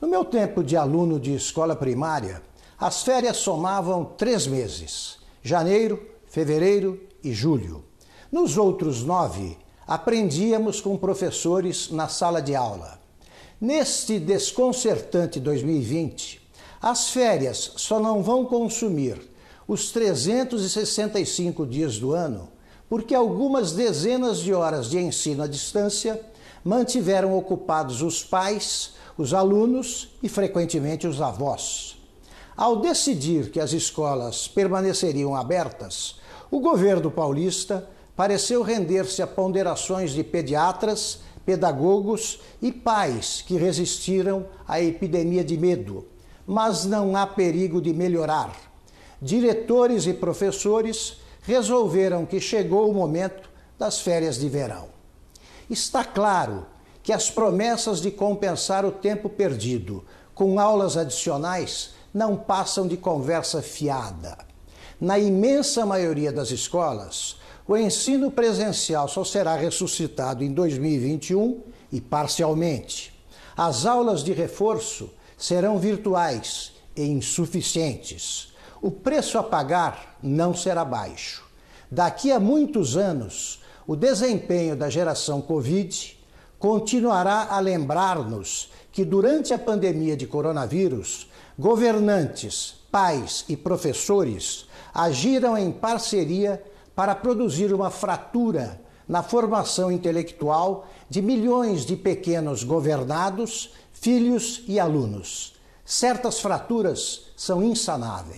No meu tempo de aluno de escola primária, as férias somavam três meses: janeiro, fevereiro e julho. Nos outros nove, aprendíamos com professores na sala de aula. Neste desconcertante 2020, as férias só não vão consumir os 365 dias do ano, porque algumas dezenas de horas de ensino à distância mantiveram ocupados os pais, os alunos e, frequentemente, os avós. Ao decidir que as escolas permaneceriam abertas, o governo paulista pareceu render-se a ponderações de pediatras, pedagogos e pais que resistiram à epidemia de medo. Mas não há perigo de melhorar. Diretores e professores resolveram que chegou o momento das férias de verão. Está claro que as promessas de compensar o tempo perdido com aulas adicionais não passam de conversa fiada. Na imensa maioria das escolas, o ensino presencial só será ressuscitado em 2021 e parcialmente. As aulas de reforço serão virtuais e insuficientes. O preço a pagar não será baixo. Daqui a muitos anos, o desempenho da geração Covid continuará a lembrar-nos que, durante a pandemia de coronavírus, governantes, pais e professores agiram em parceria para produzir uma fratura na formação intelectual de milhões de pequenos governados, filhos e alunos. Certas fraturas são insanáveis.